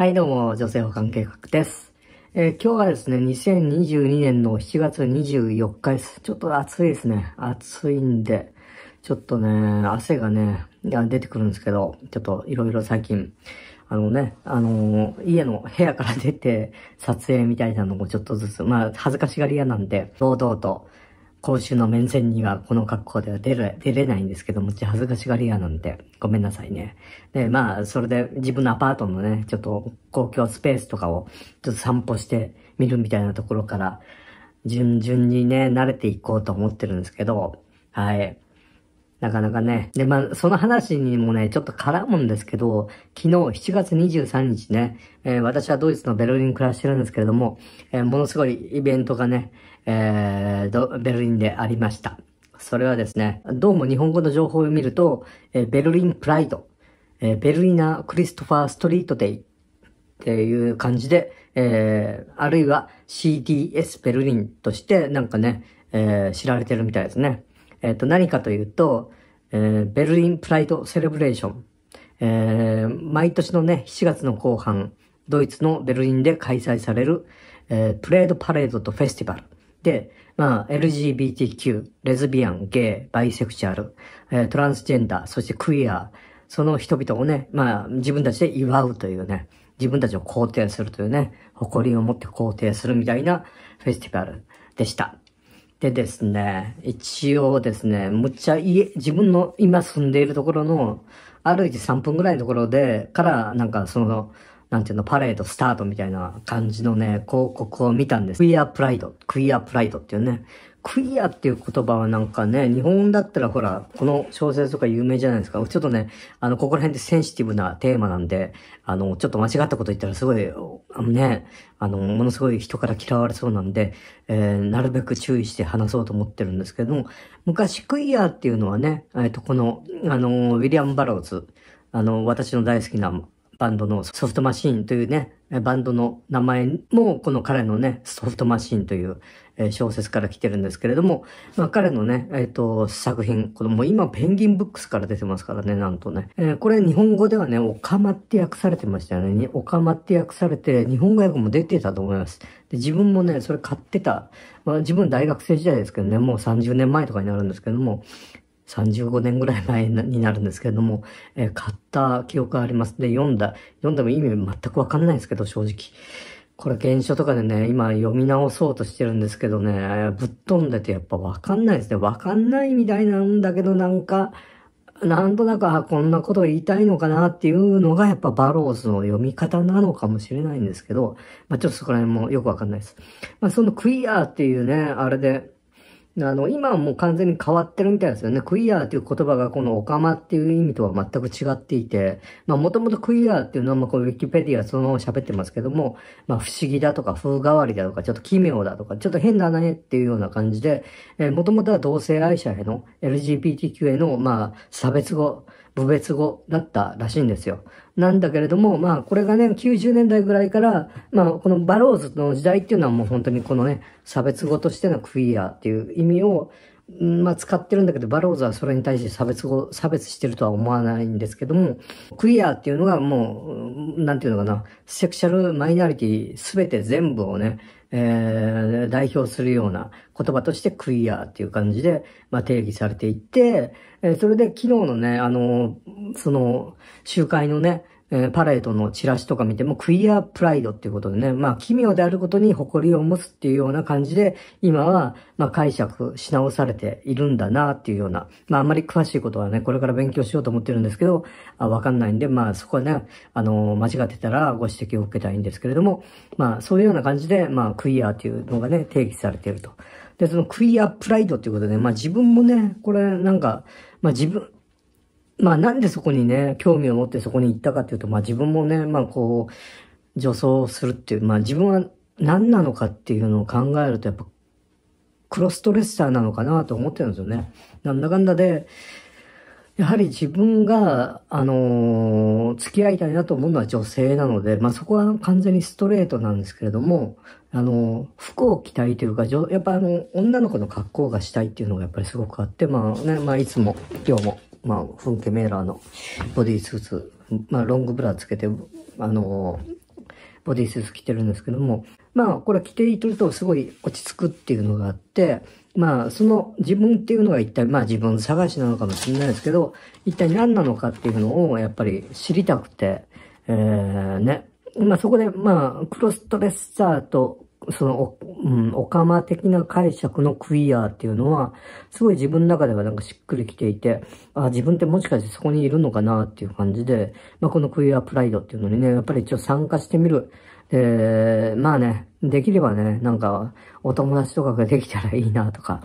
はい、どうも、女性保管計画です。えー、今日はですね、2022年の7月24日です。ちょっと暑いですね。暑いんで、ちょっとね、汗がね、出てくるんですけど、ちょっといろいろ最近、あのね、あのー、家の部屋から出て撮影みたいなのもちょっとずつ、まあ、恥ずかしがり屋なんで、堂々と公衆の面前にはこの格好では出れ、出れないんですけども、ち恥ずかしがり屋なんで、ごめんなさいね。で、まあ、それで自分のアパートのね、ちょっと公共スペースとかをちょっと散歩してみるみたいなところから、順々にね、慣れていこうと思ってるんですけど、はい。なかなかね。で、まあ、その話にもね、ちょっと絡むんですけど、昨日7月23日ね、えー、私はドイツのベルリンに暮らしてるんですけれども、えー、ものすごいイベントがね、えー、ベルリンでありました。それはですね、どうも日本語の情報を見ると、えー、ベルリンプライド、えー、ベルリナ・クリストファー・ストリートデイっていう感じで、えー、あるいは CDS ベルリンとしてなんかね、えー、知られてるみたいですね。えっ、ー、と、何かというと、えー、ベルリンプライドセレブレーション。えー、毎年のね、7月の後半、ドイツのベルリンで開催される、えー、プレードパレードとフェスティバル。で、まあ、LGBTQ、レズビアン、ゲイ、バイセクシャル、トランスジェンダー、そしてクイア、その人々をね、まあ、自分たちで祝うというね、自分たちを肯定するというね、誇りを持って肯定するみたいなフェスティバルでした。でですね、一応ですね、むっちゃ家、自分の今住んでいるところの、歩いて3分ぐらいのところで、から、なんかその、なんていうの、パレードスタートみたいな感じのね、広告を見たんです。クイアプライド、クイアプライドっていうね。クイアっていう言葉はなんかね、日本だったらほら、この小説とか有名じゃないですか。ちょっとね、あの、ここら辺でセンシティブなテーマなんで、あの、ちょっと間違ったこと言ったらすごい、あのね、あの、ものすごい人から嫌われそうなんで、えー、なるべく注意して話そうと思ってるんですけども、昔クイアっていうのはね、えっ、と、この、あの、ウィリアム・バローズ、あの、私の大好きなバンドのソフトマシーンというね、バンドの名前もこの彼のね、ソフトマシーンという小説から来てるんですけれども、まあ、彼のね、えっ、ー、と、作品、このもう今ペンギンブックスから出てますからね、なんとね。えー、これ日本語ではね、オカマって訳されてましたよね。オカマって訳されて、日本語訳も出てたと思います。で自分もね、それ買ってた、まあ、自分大学生時代ですけどね、もう30年前とかになるんですけども、35年ぐらい前になるんですけれども、えー、買った記憶があります。で、読んだ、読んでも意味全くわかんないですけど、正直。これ原書とかでね、今読み直そうとしてるんですけどね、ぶっ飛んでてやっぱわかんないですね。わかんないみたいなんだけど、なんか、なんとなく、あ、こんなこと言いたいのかなっていうのが、やっぱバローズの読み方なのかもしれないんですけど、まあ、ちょっとそこら辺もよくわかんないです。まあ、そのクイアーっていうね、あれで、あの、今はもう完全に変わってるみたいですよね。クイアーという言葉がこのオカマっていう意味とは全く違っていて、まあもともとクイアーっていうのはまあこのウィキペディアそのまま喋ってますけども、まあ不思議だとか風変わりだとかちょっと奇妙だとかちょっと変だねっていうような感じで、えー、もともとは同性愛者への LGBTQ へのまあ差別語、母別語だったらしいんですよ。なんだけれども、まあ、これがね、90年代ぐらいから、まあ、このバローズの時代っていうのはもう本当にこのね、差別語としてのクイアっていう意味を、まあ、使ってるんだけど、バローズはそれに対して差別語、差別してるとは思わないんですけども、クイアっていうのがもう、なんていうのかな、セクシャルマイナリティすべて全部をね、えー、代表するような言葉としてクイアっていう感じで、まあ、定義されていって、えー、それで昨日のね、あの、その、集会のね、えー、パレードのチラシとか見ても、クイアプライドっていうことでね、まあ、奇妙であることに誇りを持つっていうような感じで、今は、まあ、解釈し直されているんだなっていうような、まあ、あんまり詳しいことはね、これから勉強しようと思ってるんですけど、あわかんないんで、まあ、そこはね、あのー、間違ってたらご指摘を受けたいんですけれども、まあ、そういうような感じで、まあ、クイアっていうのがね、定義されていると。で、そのクイアプライドっていうことで、まあ、自分もね、これなんか、まあ、自分、まあなんでそこにね、興味を持ってそこに行ったかっていうと、まあ自分もね、まあこう、女装するっていう、まあ自分は何なのかっていうのを考えると、やっぱ、クロストレッサーなのかなと思ってるんですよね。なんだかんだで、やはり自分が、あのー、付き合いたいなと思うのは女性なので、まあそこは完全にストレートなんですけれども、あのー、服を着たいというか、やっぱあの、女の子の格好がしたいっていうのがやっぱりすごくあって、まあね、まあいつも、今日もまあ、フンケメーラーのボディスーツ、まあ、ロングブラつけて、あの、ボディスーツ着てるんですけども、まあ、これ着ているとすごい落ち着くっていうのがあって、まあ、その自分っていうのが一体、まあ自分探しなのかもしれないですけど、一体何なのかっていうのをやっぱり知りたくて、えー、ね。まあそこで、まあ、クロストレッサーとその、お、うん、オカマ的な解釈のクイアーっていうのは、すごい自分の中ではなんかしっくりきていて、あ、自分ってもしかしてそこにいるのかなっていう感じで、まあ、このクイアープライドっていうのにね、やっぱり一応参加してみる。えー、まあね、できればね、なんか、お友達とかができたらいいなとか、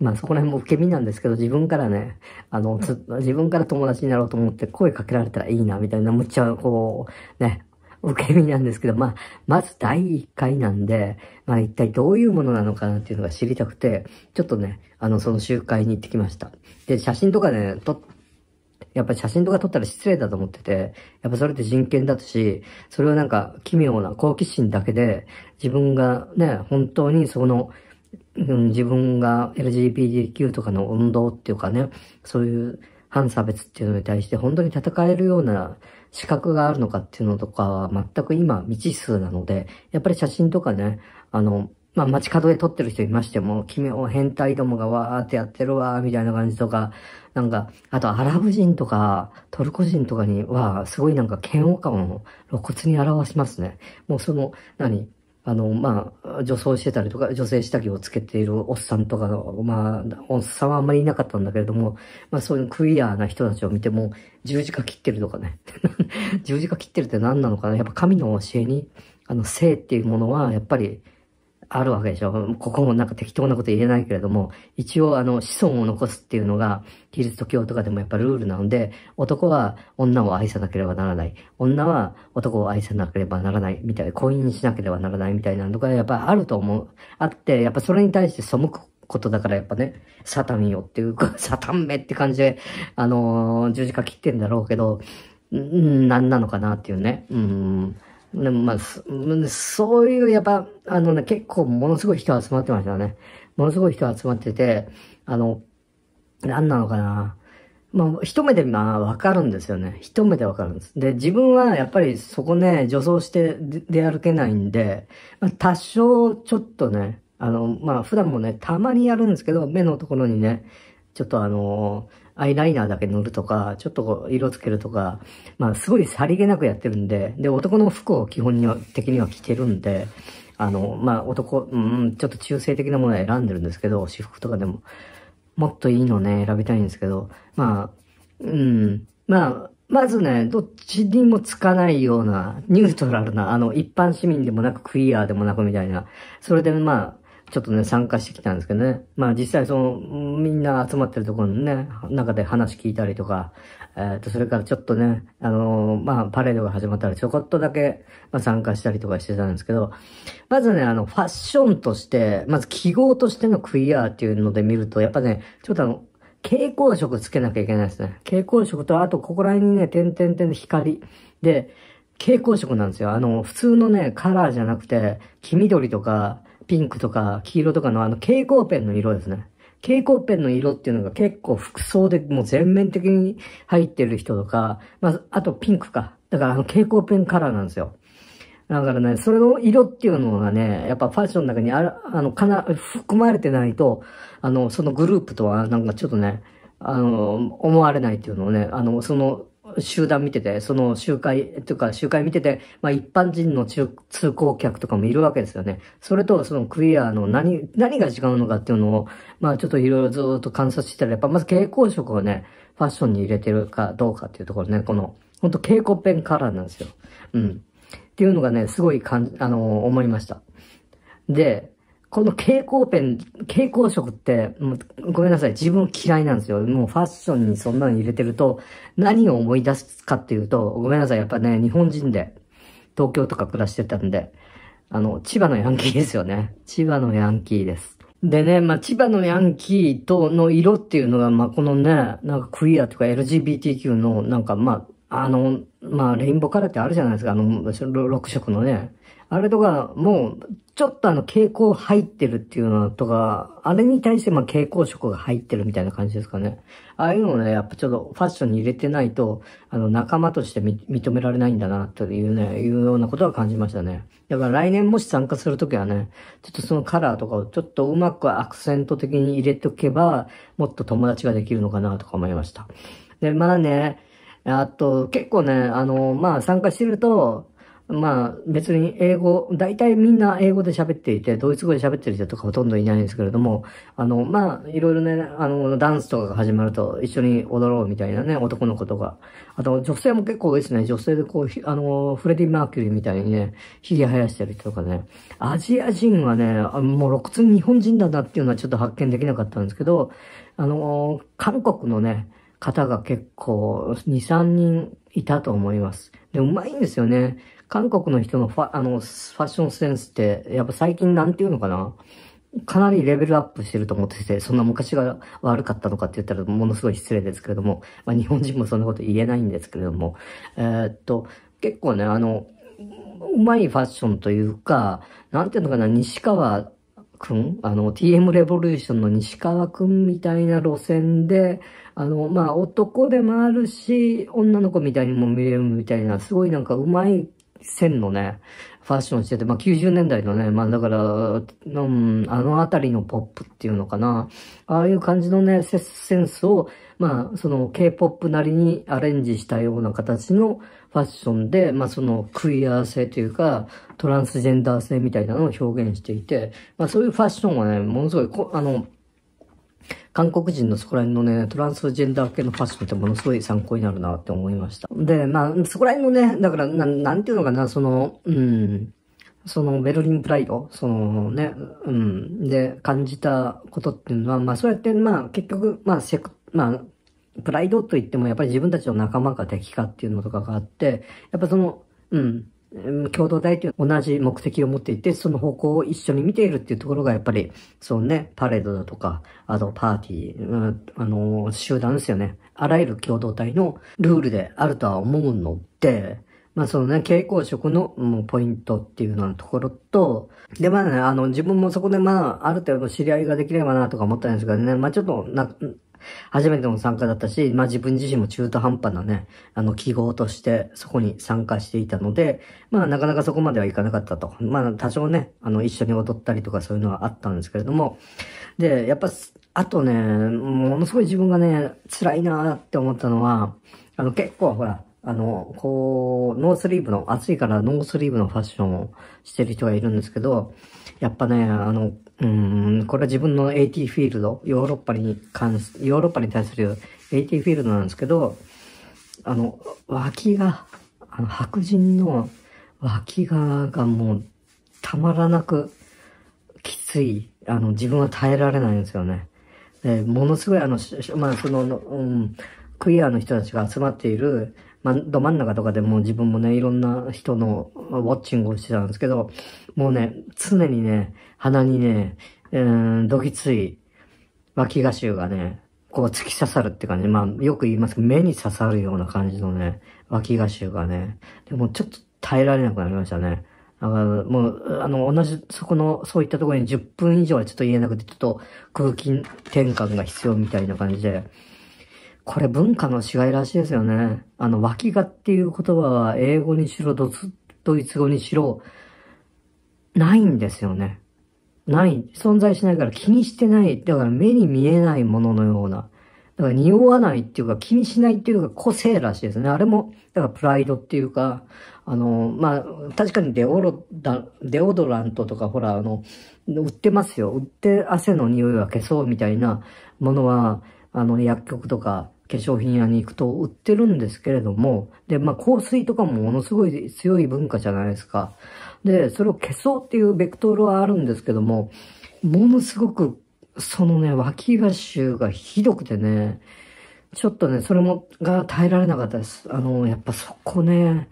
まあそこら辺も受け身なんですけど、自分からね、あの、自分から友達になろうと思って声かけられたらいいな、みたいな、むっちゃこう、ね、受け身なんですけど、まあ、まず第1回なんで、まあ一体どういうものなのかなっていうのが知りたくて、ちょっとね、あの、その集会に行ってきました。で、写真とかね、撮やっぱ写真とか撮ったら失礼だと思ってて、やっぱそれって人権だとし、それはなんか奇妙な好奇心だけで、自分がね、本当にその、うん、自分が LGBTQ とかの運動っていうかね、そういう反差別っていうのに対して本当に戦えるような資格があるのかっていうのとかは全く今未知数なので、やっぱり写真とかね、あの、まあ、街角で撮ってる人いましても、君を変態どもがわーってやってるわーみたいな感じとか、なんか、あとアラブ人とか、トルコ人とかには、すごいなんか嫌悪感を露骨に表しますね。もうその、何あの、まあ、女装してたりとか、女性下着をつけているおっさんとかの、まあ、おっさんはあんまりいなかったんだけれども、まあそういうクイアーな人たちを見ても、十字架切ってるとかね。十字架切ってるって何なのかなやっぱ神の教えに、あの、性っていうものは、やっぱり、あるわけでしょ。ここもなんか適当なこと言えないけれども、一応あの子孫を残すっていうのが、キリスト教とかでもやっぱルールなので、男は女を愛さなければならない。女は男を愛さなければならない。みたいな、婚姻しなければならないみたいなのがやっぱあると思う。あって、やっぱそれに対して背くことだからやっぱね、サタンよっていうか、サタンめって感じで、あのー、十字架切ってんだろうけど、うん、なんなのかなっていうね。うん。でもまあ、そういう、やっぱ、あのね、結構ものすごい人集まってましたね。ものすごい人集まってて、あの、何なのかな。まあ、一目でまあ、わかるんですよね。一目でわかるんです。で、自分はやっぱりそこね、女装して出歩けないんで、まあ、多少ちょっとね、あの、まあ、普段もね、たまにやるんですけど、目のところにね、ちょっとあのーアイライナーだけ塗るとか、ちょっとこう、色つけるとか、まあ、すごいさりげなくやってるんで、で、男の服を基本には的には着てるんで、あの、まあ、男、うん、ちょっと中性的なものを選んでるんですけど、私服とかでも、もっといいのね、選びたいんですけど、まあ、うん、まあ、まずね、どっちにもつかないような、ニュートラルな、あの、一般市民でもなく、クイアでもなくみたいな。それで、まあ、ちょっとね、参加してきたんですけどね。まあ実際その、みんな集まってるところのね、中で話聞いたりとか、えー、っ、と、それからちょっとね、あのー、まあパレードが始まったらちょこっとだけ、まあ、参加したりとかしてたんですけど、まずね、あの、ファッションとして、まず記号としてのクイアーっていうので見ると、やっぱね、ちょっとあの、蛍光色つけなきゃいけないですね。蛍光色と、あとここら辺にね、点々点の光。で、蛍光色なんですよ。あの、普通のね、カラーじゃなくて、黄緑とか、ピンクとか黄色とかのあの蛍光ペンの色ですね。蛍光ペンの色っていうのが結構服装でもう全面的に入ってる人とか、まあ、あとピンクか。だからあの蛍光ペンカラーなんですよ。だからね、それの色っていうのがね、やっぱファッションの中にある、あの、かな、含まれてないと、あの、そのグループとはなんかちょっとね、あの、思われないっていうのをね、あの、その、集団見てて、その集会、というか集会見てて、まあ一般人の通行客とかもいるわけですよね。それとそのクリアの何、何が違うのかっていうのを、まあちょっといろいろずっと観察してたら、やっぱまず蛍光色をね、ファッションに入れてるかどうかっていうところね、この、ほんと蛍光ペンカラーなんですよ。うん。っていうのがね、すごい感じ、あの思いました。で、この蛍光ペン、蛍光色って、もうごめんなさい、自分嫌いなんですよ。もうファッションにそんなの入れてると、何を思い出すかっていうと、ごめんなさい、やっぱね、日本人で、東京とか暮らしてたんで、あの、千葉のヤンキーですよね。千葉のヤンキーです。でね、まあ、千葉のヤンキーとの色っていうのが、まあ、このね、なんかクリアとか LGBTQ の、なんかまあ、あの、まあ、レインボーカラーってあるじゃないですか、あの、6色のね。あれとか、もう、ちょっとあの、蛍光入ってるっていうのとか、あれに対して、まあ、蛍光色が入ってるみたいな感じですかね。ああいうのね、やっぱちょっとファッションに入れてないと、あの、仲間として認められないんだな、というね、いうようなことは感じましたね。だから来年もし参加するときはね、ちょっとそのカラーとかをちょっとうまくアクセント的に入れておけば、もっと友達ができるのかな、とか思いました。で、まだね、あと、結構ね、あの、まあ、参加してると、まあ、別に英語、大体みんな英語で喋っていて、ドイツ語で喋ってる人とかほとんどいないんですけれども、あの、まあ、いろいろね、あの、ダンスとかが始まると一緒に踊ろうみたいなね、男の子とか。あと、女性も結構多いですね。女性でこう、あの、フレディ・マーキュリーみたいにね、ひゲ生やしてる人とかね。アジア人はね、もう露骨に日本人だなっていうのはちょっと発見できなかったんですけど、あの、韓国のね、方が結構2、3人いたと思います。で、うまいんですよね。韓国の人のファあのファッションセンスって、やっぱ最近なんていうのかなかなりレベルアップしてると思ってて、そんな昔が悪かったのかって言ったらものすごい失礼ですけれども、まあ日本人もそんなこと言えないんですけれども、えー、っと、結構ね、あの、うまいファッションというか、なんていうのかな、西川くんあの、TM レボリューションの西川くんみたいな路線で、あの、まあ、男でもあるし、女の子みたいにも見れるみたいな、すごいなんかうまい線のね、ファッションしてて、まあ、90年代のね、まあ、だから、うん、あのあたりのポップっていうのかな。ああいう感じのね、センスを、まあ、その K-POP なりにアレンジしたような形のファッションで、まあ、そのクイア性というか、トランスジェンダー性みたいなのを表現していて、まあ、そういうファッションはね、ものすごいこ、あの、韓国人のそこら辺のね、トランスジェンダー系のファッションってものすごい参考になるなって思いました。で、まあ、そこら辺のね、だからな、なんていうのかな、その、うん、そのベルリンプライド、そのね、うん、で感じたことっていうのは、まあそうやって、まあ結局、まあセク、まあ、プライドといってもやっぱり自分たちの仲間が敵かっていうのとかがあって、やっぱその、うん、共同体という同じ目的を持っていて、その方向を一緒に見ているっていうところがやっぱり、そうね、パレードだとか、あとパーティー、うん、あの、集団ですよね。あらゆる共同体のルールであるとは思うので、まあそのね、蛍光色のもうポイントっていうようなところと、でまあね、あの自分もそこでまあある程度知り合いができればなとか思ったんですけどね、まあちょっとな、初めての参加だったし、まあ自分自身も中途半端なね、あの記号としてそこに参加していたので、まあなかなかそこまではいかなかったと。まあ多少ね、あの一緒に踊ったりとかそういうのはあったんですけれども、で、やっぱ、あとね、ものすごい自分がね、辛いなって思ったのは、あの結構ほら、あの、こう、ノースリーブの、暑いからノースリーブのファッションをしてる人がいるんですけど、やっぱね、あの、うん、これは自分の AT フィールド、ヨーロッパに関す、ヨーロッパに対する AT フィールドなんですけど、あの、脇が、あの白人の脇側がもうたまらなくきつい、あの、自分は耐えられないんですよね。ものすごいあの、まあ、その、うん、クイアの人たちが集まっている、ま、ど真ん中とかでも自分もね、いろんな人のウォッチングをしてたんですけど、もうね、常にね、鼻にね、うー、どぎつい脇菓臭がね、こう突き刺さるって感じ。まあ、よく言いますけど、目に刺さるような感じのね、脇菓臭がね、でもちょっと耐えられなくなりましたね。だからもう、あの、同じ、そこの、そういったところに10分以上はちょっと言えなくて、ちょっと空気転換が必要みたいな感じで、これ文化の違いらしいですよね。あの、脇がっていう言葉は英語にしろ、ドツ、ドイツ語にしろ、ないんですよね。ない、存在しないから気にしてない。だから目に見えないもののような。だから匂わないっていうか気にしないっていうか個性らしいですね。あれも、だからプライドっていうか、あの、まあ、確かにデオロデオドラントとかほら、あの、売ってますよ。売って汗の匂いは消そうみたいなものは、あの、薬局とか化粧品屋に行くと売ってるんですけれども、で、まあ、香水とかもものすごい強い文化じゃないですか。で、それを消そうっていうベクトルはあるんですけども、ものすごく、そのね、脇が臭がひどくてね、ちょっとね、それも、が耐えられなかったです。あの、やっぱそこね、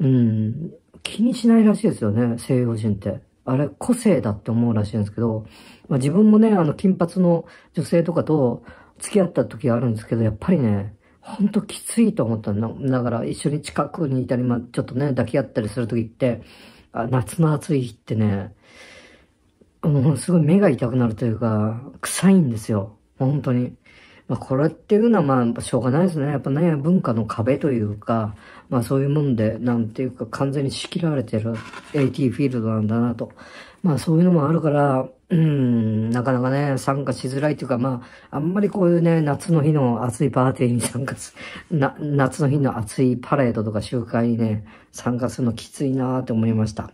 うん、気にしないらしいですよね、西洋人って。あれ、個性だって思うらしいんですけど、まあ、自分もね、あの、金髪の女性とかと、付き合った時があるんですけど、やっぱりね、ほんときついと思ったの。だから一緒に近くにいたり、まあちょっとね、抱き合ったりする時って、あ夏の暑い日ってね、もうすごい目が痛くなるというか、臭いんですよ。本当に。まあ、これっていうのはまあ、しょうがないですね。やっぱね、文化の壁というか、まあそういうもんで、なんていうか完全に仕切られてる AT フィールドなんだなと。まあそういうのもあるから、うん、なかなかね、参加しづらいというか、まあ、あんまりこういうね、夏の日の暑いパーティーに参加す、な、夏の日の暑いパレードとか集会にね、参加するのきついなーって思いました。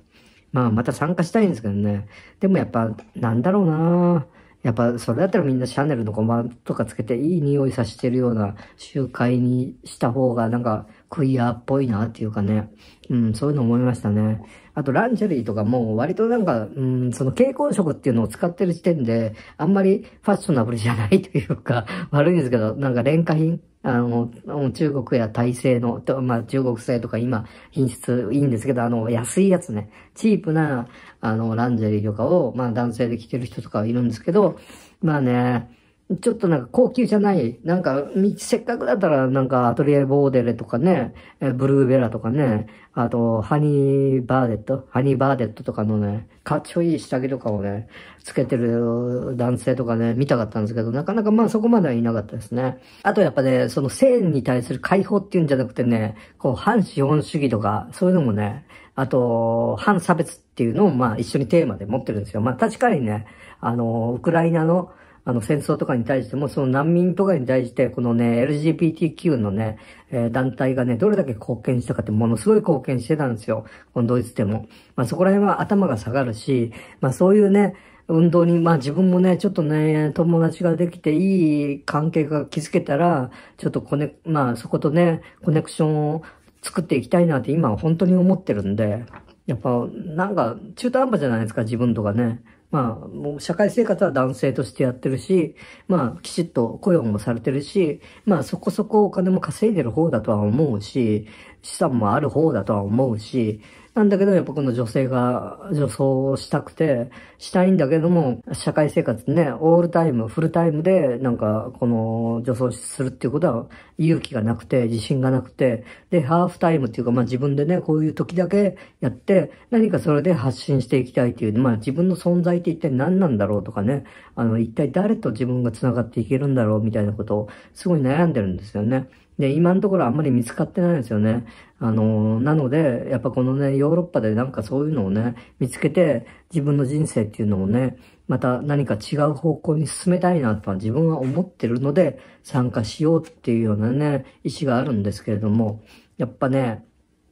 まあ、また参加したいんですけどね。でもやっぱ、なんだろうなー。やっぱそれだったらみんなシャネルのコマとかつけていい匂いさせてるような集会にした方がなんかクイアっぽいなっていうかね。うん、そういうの思いましたね。あとランジェリーとかも割となんか、うん、その蛍光色っていうのを使ってる時点であんまりファッショナブルじゃないというか悪いんですけど、なんか廉価品あの、中国や体制の、まあ、中国製とか今、品質いいんですけど、あの、安いやつね、チープな、あの、ランジェリーとかを、まあ、男性で着てる人とかいるんですけど、まあね、ちょっとなんか高級じゃない、なんか、せっかくだったらなんかアトリエボーデレとかね、ブルーベラとかね、あと、ハニーバーデット、ハニーバーデットとかのね、かっちょいい下着とかをね、つけてる男性とかね、見たかったんですけど、なかなかまあそこまではいなかったですね。あとやっぱね、その性に対する解放っていうんじゃなくてね、こう、反資本主義とか、そういうのもね、あと、反差別っていうのをまあ一緒にテーマで持ってるんですよ。まあ確かにね、あの、ウクライナの、あの戦争とかに対しても、その難民とかに対して、このね、LGBTQ のね、えー、団体がね、どれだけ貢献したかってものすごい貢献してたんですよ。このドイツでも。まあそこら辺は頭が下がるし、まあそういうね、運動に、まあ自分もね、ちょっとね、友達ができていい関係が築けたら、ちょっとコネ、まあそことね、コネクションを作っていきたいなって今本当に思ってるんで、やっぱなんか中途半端じゃないですか、自分とかね。まあ、もう社会生活は男性としてやってるし、まあ、きちっと雇用もされてるし、まあ、そこそこお金も稼いでる方だとは思うし、資産もある方だとは思うし、なんだけど、やっぱこの女性が女装をしたくて、したいんだけども、社会生活ね、オールタイム、フルタイムで、なんか、この女装するっていうことは勇気がなくて、自信がなくて、で、ハーフタイムっていうか、まあ自分でね、こういう時だけやって、何かそれで発信していきたいっていう、まあ自分の存在って一体何なんだろうとかね、あの、一体誰と自分が繋がっていけるんだろうみたいなことを、すごい悩んでるんですよね。で、今のところあんまり見つかってないですよね。あの、なので、やっぱこのね、ヨーロッパでなんかそういうのをね、見つけて、自分の人生っていうのをね、また何か違う方向に進めたいなとは自分は思ってるので、参加しようっていうようなね、意思があるんですけれども、やっぱね、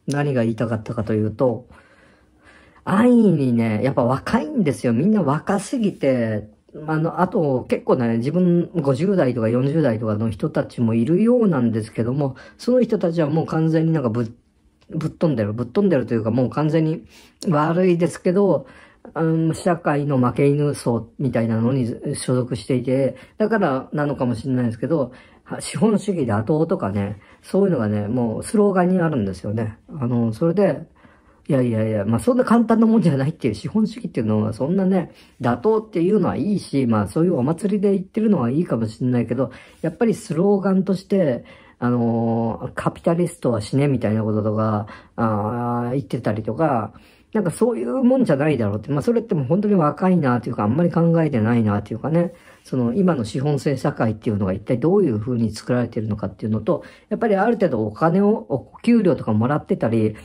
何が言いたかったかというと、安易にね、やっぱ若いんですよ。みんな若すぎて、あの、あと結構ね、自分50代とか40代とかの人たちもいるようなんですけども、その人たちはもう完全になんかぶっ、ぶっ飛んでる、ぶっ飛んでるというかもう完全に悪いですけど、うん、社会の負け犬層みたいなのに所属していて、だからなのかもしれないですけど、資本主義で後とかね、そういうのがね、もうスローガンにあるんですよね。あの、それで、いやいやいや、まあそんな簡単なもんじゃないっていう、資本主義っていうのはそんなね、妥当っていうのはいいし、まあそういうお祭りで言ってるのはいいかもしれないけど、やっぱりスローガンとして、あのー、カピタリストは死ねみたいなこととか、ああ、言ってたりとか、なんかそういうもんじゃないだろうって、まあそれってもう本当に若いなというか、あんまり考えてないなというかね、その今の資本制社会っていうのが一体どういうふうに作られているのかっていうのと、やっぱりある程度お金を、お給料とかもらってたり、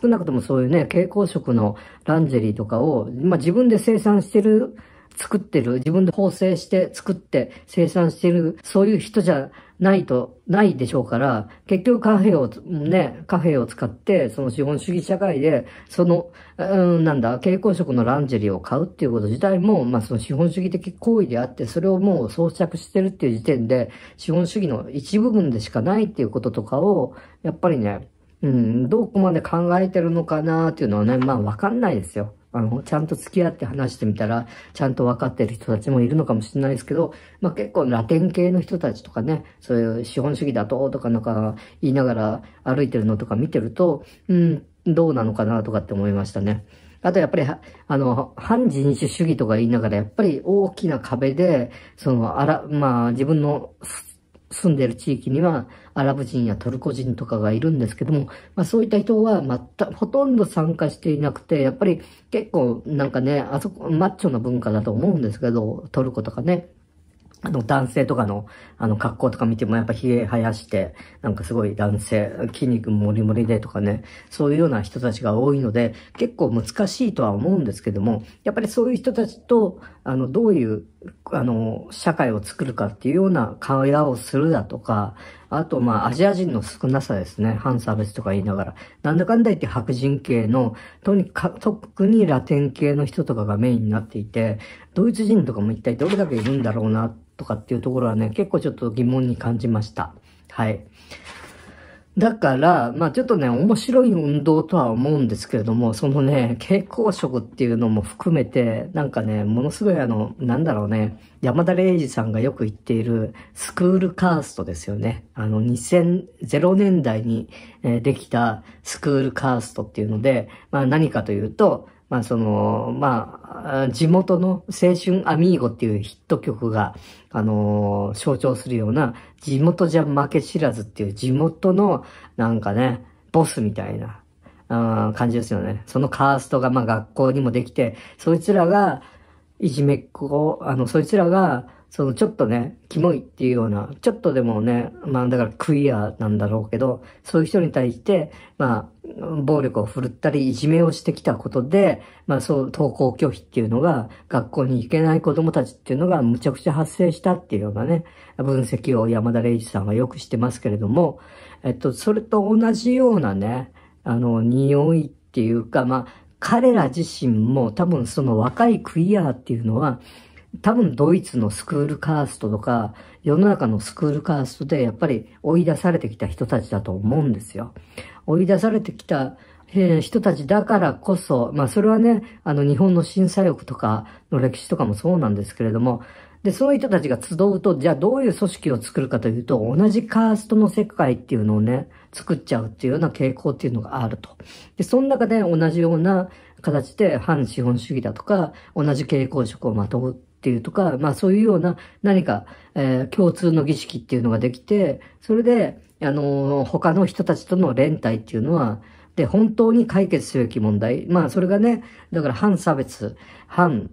少なくともそういうね、蛍光色のランジェリーとかを、まあ自分で生産してる作ってる、自分で縫製して作って生産してる、そういう人じゃないと、ないでしょうから、結局カフェを、ね、カフェを使って、その資本主義社会で、その、うん、なんだ、蛍光色のランジェリーを買うっていうこと自体も、まあその資本主義的行為であって、それをもう装着してるっていう時点で、資本主義の一部分でしかないっていうこととかを、やっぱりね、うん、どこまで考えてるのかなっていうのはね、まあわかんないですよ。あの、ちゃんと付き合って話してみたら、ちゃんと分かってる人たちもいるのかもしれないですけど、まあ結構ラテン系の人たちとかね、そういう資本主義だととかなんか言いながら歩いてるのとか見てると、うん、どうなのかなとかって思いましたね。あとやっぱり、あの、反人種主義とか言いながら、やっぱり大きな壁で、その、あら、まあ自分の住んでる地域にはアラブ人やトルコ人とかがいるんですけども、まあそういった人は全ほとんど参加していなくて、やっぱり結構なんかね、あそこマッチョな文化だと思うんですけど、トルコとかね。あの、男性とかの、あの、格好とか見ても、やっぱ髭生やして、なんかすごい男性、筋肉もりもりでとかね、そういうような人たちが多いので、結構難しいとは思うんですけども、やっぱりそういう人たちと、あの、どういうあの、社会を作るかっていうような会話をするだとか、あと、まあ、アジア人の少なさですね。反差別とか言いながら。なんだかんだ言って白人系の、とにかく、特にラテン系の人とかがメインになっていて、ドイツ人とかも一体どれだけいるんだろうな、とかっていうところはね、結構ちょっと疑問に感じました。はい。だから、まあちょっとね、面白い運動とは思うんですけれども、そのね、蛍光色っていうのも含めて、なんかね、ものすごいあの、なんだろうね、山田玲二さんがよく言っているスクールカーストですよね。あの、2000、年代に、できたスクールカーストっていうので、まあ何かというと、まあその、まあ、地元の青春アミーゴっていうヒット曲が、あの象徴するような地元じゃ負け知らずっていう地元のなんかね、ボスみたいな、うん、感じですよね。そのカーストがまあ学校にもできて、そいつらがいじめっ子を、あの、そいつらがそのちょっとね、キモいっていうような、ちょっとでもね、まあだからクイアなんだろうけど、そういう人に対して、まあ、暴力を振るったり、いじめをしてきたことで、まあそう、登校拒否っていうのが、学校に行けない子供たちっていうのがむちゃくちゃ発生したっていうようなね、分析を山田礼二さんはよくしてますけれども、えっと、それと同じようなね、あの、匂いっていうか、まあ、彼ら自身も多分その若いクイアっていうのは、多分ドイツのスクールカーストとか、世の中のスクールカーストでやっぱり追い出されてきた人たちだと思うんですよ。追い出されてきた人たちだからこそ、まあそれはね、あの日本の審査力とかの歴史とかもそうなんですけれども、で、その人たちが集うと、じゃあどういう組織を作るかというと、同じカーストの世界っていうのをね、作っちゃうっていうような傾向っていうのがあると。で、その中で同じような形で反資本主義だとか、同じ傾向色をまとうっていうとか、まあそういうような何か、えー、共通の儀式っていうのができて、それで、あのー、他の人たちとの連帯っていうのは、で、本当に解決すべき問題。まあそれがね、だから反差別、反、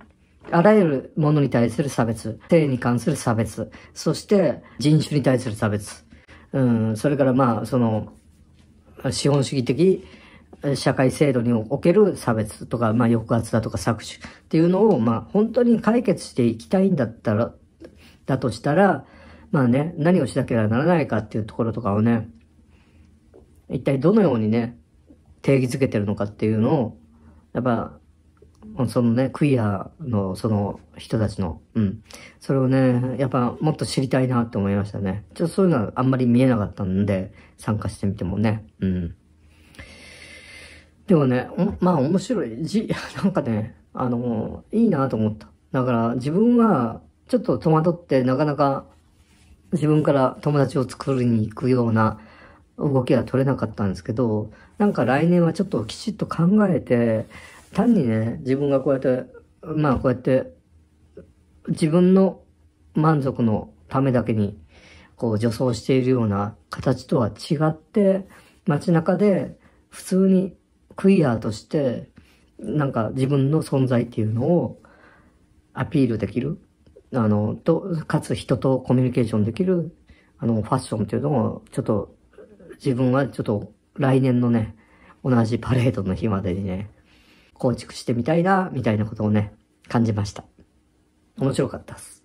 あらゆるものに対する差別、性に関する差別、そして人種に対する差別、うん、それからまあその、資本主義的、社会制度における差別とか、まあ、抑圧だとか搾取っていうのを、まあ、本当に解決していきたいんだったら、だとしたら、まあね、何をしなければならないかっていうところとかをね、一体どのようにね、定義づけてるのかっていうのを、やっぱ、そのね、クイアのその人たちの、うん。それをね、やっぱもっと知りたいなって思いましたね。ちょっとそういうのはあんまり見えなかったんで、参加してみてもね、うん。でもね、まあ面白い。じ、なんかね、あの、いいなと思った。だから自分はちょっと戸惑ってなかなか自分から友達を作りに行くような動きは取れなかったんですけど、なんか来年はちょっときちっと考えて、単にね、自分がこうやって、まあこうやって、自分の満足のためだけに、こう助走しているような形とは違って、街中で普通にクイアとして、なんか自分の存在っていうのをアピールできる。あの、と、かつ人とコミュニケーションできる、あの、ファッションっていうのを、ちょっと、自分はちょっと来年のね、同じパレードの日までにね、構築してみたいな、みたいなことをね、感じました。面白かったです。